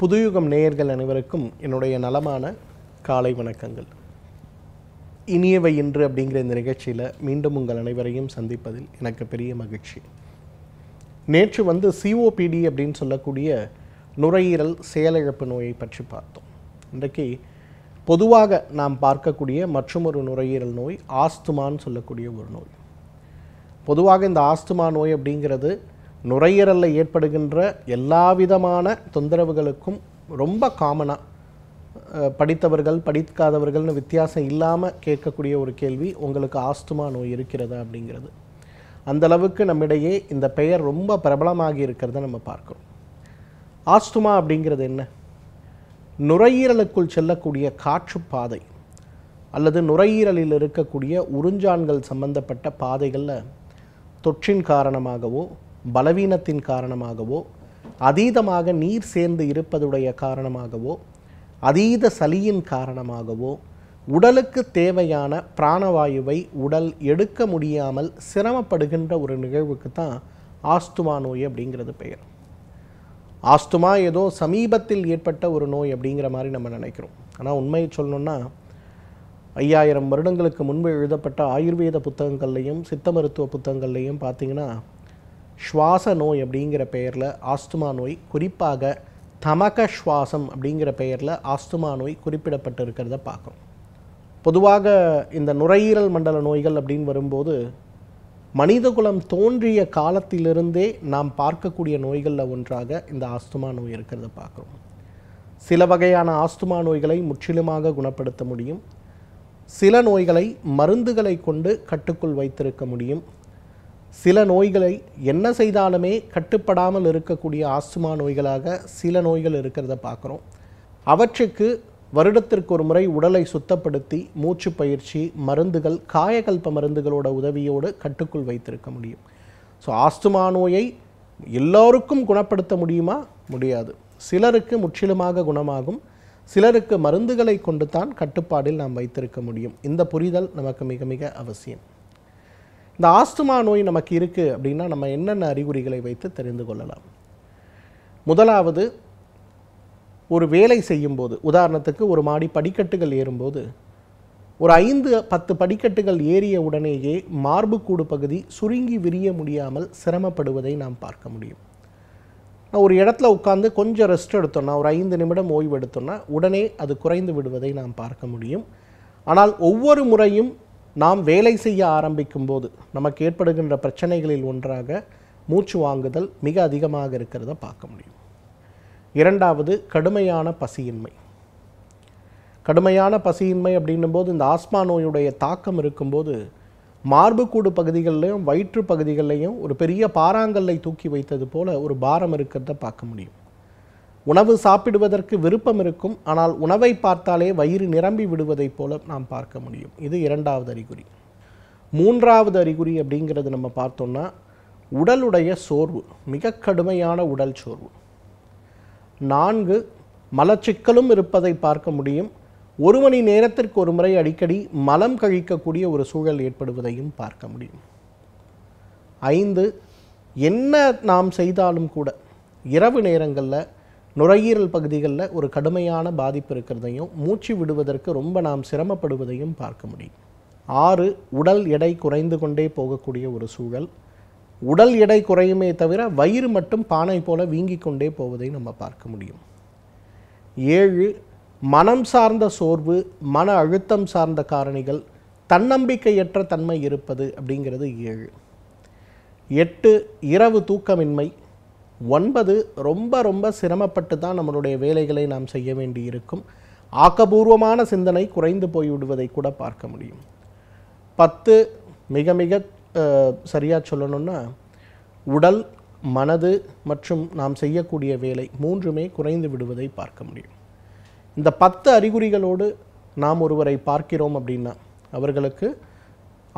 புதுயுகம் நேயர்கள் அனைவருக்கும் என்னுடைய நலமான காலை வணக்கங்கள் இனியவை இன்று அப்படிங்கிற இந்த நிகழ்ச்சியில் மீண்டும் உங்கள் அனைவரையும் சந்திப்பதில் எனக்கு பெரிய மகிழ்ச்சி நேற்று வந்து சிஓபிடி அப்படின்னு சொல்லக்கூடிய நுரையீரல் செயலிழப்பு நோயை பற்றி பார்த்தோம் இன்றைக்கு பொதுவாக நாம் பார்க்கக்கூடிய மற்றும் ஒரு நுரையீரல் நோய் ஆஸ்துமான்னு சொல்லக்கூடிய ஒரு நோய் பொதுவாக இந்த ஆஸ்துமா நோய் அப்படிங்கிறது நுரையீரலில் ஏற்படுகின்ற எல்லா விதமான தொந்தரவுகளுக்கும் ரொம்ப காமனாக படித்தவர்கள் படிக்காதவர்கள்னு வித்தியாசம் இல்லாமல் கேட்கக்கூடிய ஒரு கேள்வி உங்களுக்கு ஆஸ்துமா நோய் இருக்கிறதா அப்படிங்கிறது அந்தளவுக்கு நம்மிடையே இந்த பெயர் ரொம்ப பிரபலமாகி இருக்கிறத நம்ம பார்க்குறோம் ஆஸ்துமா அப்படிங்கிறது என்ன நுரையீரலுக்குள் செல்லக்கூடிய காற்று பாதை அல்லது நுரையீரலில் இருக்கக்கூடிய உறிஞ்சான்கள் சம்பந்தப்பட்ட பாதைகளில் தொற்றின் காரணமாகவோ பலவீனத்தின் காரணமாகவோ அதீதமாக நீர் சேர்ந்து இருப்பதுடைய காரணமாகவோ அதீத சளியின் காரணமாகவோ உடலுக்கு தேவையான பிராணவாயுவை உடல் எடுக்க முடியாமல் சிரமப்படுகின்ற ஒரு நிகழ்வுக்கு தான் ஆஸ்துமா நோய் அப்படிங்கிறது பெயர் ஆஸ்துமா ஏதோ சமீபத்தில் ஏற்பட்ட ஒரு நோய் அப்படிங்கிற மாதிரி நம்ம நினைக்கிறோம் ஆனால் உண்மையை சொல்லணுன்னா ஐயாயிரம் வருடங்களுக்கு முன்பு எழுதப்பட்ட ஆயுர்வேத புத்தகங்கள்லையும் சித்த மருத்துவ புத்தகங்கள்லையும் பார்த்திங்கன்னா சுவாச நோய் அப்படிங்கிற பெயரில் ஆஸ்துமா நோய் குறிப்பாக தமக சுவாசம் அப்படிங்கிற பெயரில் ஆஸ்துமா நோய் குறிப்பிடப்பட்டு இருக்கிறத பார்க்குறோம் பொதுவாக இந்த நுரையீரல் மண்டல நோய்கள் அப்படின்னு வரும்போது மனிதகுலம் தோன்றிய காலத்திலிருந்தே நாம் பார்க்கக்கூடிய நோய்களில் ஒன்றாக இந்த ஆஸ்துமா நோய் இருக்கிறத பார்க்குறோம் சில வகையான ஆஸ்துமா நோய்களை முற்றிலுமாக குணப்படுத்த முடியும் சில நோய்களை மருந்துகளை கொண்டு கட்டுக்குள் வைத்திருக்க முடியும் சில நோய்களை என்ன செய்தாலுமே கட்டுப்படாமல் இருக்கக்கூடிய ஆஸ்துமா நோய்களாக சில நோய்கள் இருக்கிறத பார்க்குறோம் அவற்றுக்கு வருடத்திற்கு ஒரு முறை உடலை சுத்தப்படுத்தி மூச்சு பயிற்சி மருந்துகள் காயகல்ப மருந்துகளோட உதவியோடு கட்டுக்குள் வைத்திருக்க முடியும் ஸோ ஆஸ்துமா நோயை எல்லோருக்கும் குணப்படுத்த முடியுமா முடியாது சிலருக்கு முற்றிலுமாக குணமாகும் சிலருக்கு மருந்துகளை கொண்டு தான் கட்டுப்பாடில் நாம் வைத்திருக்க முடியும் இந்த புரிதல் நமக்கு மிக மிக அவசியம் இந்த ஆஸ்துமா நோய் நமக்கு இருக்குது அப்படின்னா நம்ம என்னென்ன அறிகுறிகளை வைத்து தெரிந்து கொள்ளலாம் முதலாவது ஒரு வேலை செய்யும்போது உதாரணத்துக்கு ஒரு மாடி படிக்கட்டுகள் ஏறும்போது ஒரு ஐந்து பத்து படிக்கட்டுகள் ஏறிய உடனேயே மார்புக்கூடு பகுதி சுருங்கி விரிய முடியாமல் சிரமப்படுவதை நாம் பார்க்க முடியும் ஒரு இடத்துல உட்காந்து கொஞ்சம் ரெஸ்ட் எடுத்தோம்னா ஒரு ஐந்து நிமிடம் ஓய்வு எடுத்தோன்னா உடனே அது குறைந்து விடுவதை நாம் பார்க்க முடியும் ஆனால் ஒவ்வொரு முறையும் நாம் வேலை செய்ய ஆரம்பிக்கும் போது நமக்கு ஏற்படுகின்ற பிரச்சனைகளில் ஒன்றாக மூச்சு வாங்குதல் மிக அதிகமாக இருக்கிறத பார்க்க முடியும் இரண்டாவது கடுமையான பசியின்மை கடுமையான பசியின்மை அப்படின்னும்போது இந்த ஆஸ்மா நோயுடைய தாக்கம் இருக்கும்போது மார்புக்கூடு பகுதிகளிலையும் வயிற்று பகுதிகளிலையும் ஒரு பெரிய பாறாங்கல்லை தூக்கி வைத்தது போல் ஒரு பாரம் இருக்கிறத பார்க்க முடியும் உணவு சாப்பிடுவதற்கு விருப்பம் இருக்கும் ஆனால் உணவை பார்த்தாலே வயிறு நிரம்பி விடுவதைப் போல நாம் பார்க்க முடியும் இது இரண்டாவது அறிகுறி மூன்றாவது அறிகுறி அப்படிங்கிறது நம்ம பார்த்தோம்னா உடலுடைய சோர்வு மிக கடுமையான உடல் சோர்வு நான்கு மலச்சிக்கலும் இருப்பதை பார்க்க முடியும் ஒரு மணி நேரத்திற்கு ஒரு முறை அடிக்கடி மலம் கழிக்கக்கூடிய ஒரு சூழல் ஏற்படுவதையும் பார்க்க முடியும் ஐந்து என்ன நாம் செய்தாலும் கூட இரவு நேரங்களில் நுரையீரல் பகுதிகளில் ஒரு கடுமையான பாதிப்பு இருக்கிறதையும் மூச்சு விடுவதற்கு ரொம்ப நாம் சிரமப்படுவதையும் பார்க்க முடியும் ஆறு உடல் எடை குறைந்து கொண்டே போகக்கூடிய ஒரு சூழல் உடல் எடை குறையுமே தவிர வயிறு மட்டும் பானை போல வீங்கி கொண்டே போவதை நம்ம பார்க்க முடியும் ஏழு மனம் சார்ந்த சோர்வு மன அழுத்தம் சார்ந்த காரணிகள் தன்னம்பிக்கையற்ற தன்மை இருப்பது அப்படிங்கிறது ஏழு எட்டு இரவு தூக்கமின்மை ஒன்பது ரொம்ப ரொம்ப சிரமப்பட்டு தான் நம்மளுடைய வேலைகளை நாம் செய்ய வேண்டியிருக்கும் ஆக்கபூர்வமான சிந்தனை குறைந்து போய்விடுவதை கூட பார்க்க முடியும் பத்து மிக மிக சரியாக சொல்லணும்னா உடல் மனது மற்றும் நாம் செய்யக்கூடிய வேலை மூன்றுமே குறைந்து விடுவதை பார்க்க முடியும் இந்த பத்து அறிகுறிகளோடு நாம் ஒருவரை பார்க்கிறோம் அப்படின்னா அவர்களுக்கு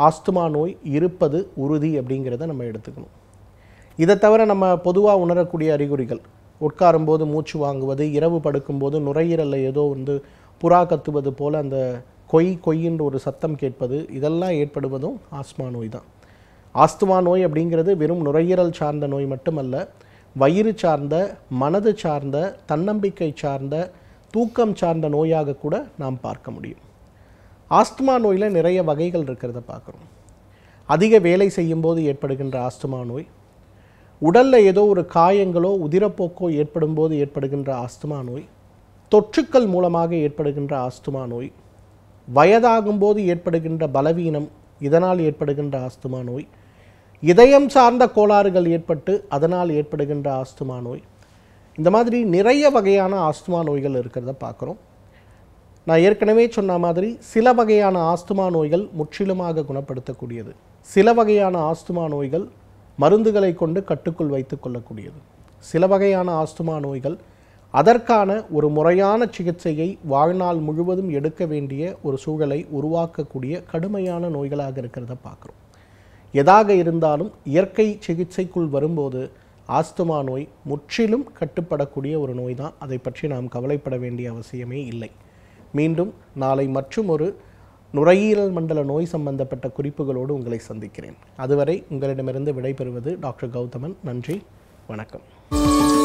ஆஸ்துமா நோய் இருப்பது உறுதி அப்படிங்கிறத நம்ம எடுத்துக்கணும் இதை தவிர நம்ம பொதுவாக உணரக்கூடிய அறிகுறிகள் உட்காரும் போது மூச்சு வாங்குவது இரவு படுக்கும்போது நுரையீரலில் ஏதோ வந்து புறா கத்துவது போல் அந்த கொய் கொய்யின்ற ஒரு சத்தம் கேட்பது இதெல்லாம் ஏற்படுவதும் ஆஸ்மா நோய் தான் ஆஸ்துமா நோய் அப்படிங்கிறது வெறும் நுரையீரல் சார்ந்த நோய் மட்டுமல்ல வயிறு சார்ந்த மனது சார்ந்த தன்னம்பிக்கை சார்ந்த தூக்கம் சார்ந்த நோயாக கூட நாம் பார்க்க முடியும் ஆஸ்துமா நோயில் நிறைய வகைகள் இருக்கிறத பார்க்குறோம் அதிக வேலை செய்யும்போது ஏற்படுகின்ற ஆஸ்துமா நோய் உடலில் ஏதோ ஒரு காயங்களோ உதிரப்போக்கோ ஏற்படும் போது ஏற்படுகின்ற ஆஸ்துமா நோய் தொற்றுக்கள் மூலமாக ஏற்படுகின்ற ஆஸ்துமா நோய் வயதாகும்போது ஏற்படுகின்ற பலவீனம் இதனால் ஏற்படுகின்ற ஆஸ்துமா நோய் இதயம் சார்ந்த கோளாறுகள் ஏற்பட்டு அதனால் ஏற்படுகின்ற ஆஸ்துமா நோய் இந்த மாதிரி நிறைய வகையான ஆஸ்துமா நோய்கள் இருக்கிறத பார்க்குறோம் நான் ஏற்கனவே சொன்ன மாதிரி சில வகையான ஆஸ்துமா நோய்கள் முற்றிலுமாக குணப்படுத்தக்கூடியது சில வகையான ஆஸ்துமா நோய்கள் மருந்துகளை கொண்டு கட்டுக்குள் வைத்துக் கொள்ளக்கூடியது சில வகையான ஆஸ்துமா நோய்கள் அதற்கான ஒரு முறையான சிகிச்சையை வாழ்நாள் முழுவதும் எடுக்க வேண்டிய ஒரு சூழலை உருவாக்கக்கூடிய கடுமையான நோய்களாக இருக்கிறத பார்க்குறோம் எதாக இருந்தாலும் இயற்கை சிகிச்சைக்குள் வரும்போது ஆஸ்துமா நோய் முற்றிலும் கட்டுப்படக்கூடிய ஒரு நோய் தான் அதை பற்றி நாம் கவலைப்பட வேண்டிய அவசியமே இல்லை மீண்டும் நாளை மற்றும் ஒரு நுரையீரல் மண்டல நோய் சம்பந்தப்பட்ட குறிப்புகளோடு உங்களை சந்திக்கிறேன் அதுவரை உங்களிடமிருந்து விடைபெறுவது டாக்டர் கௌதமன் நன்றி வணக்கம்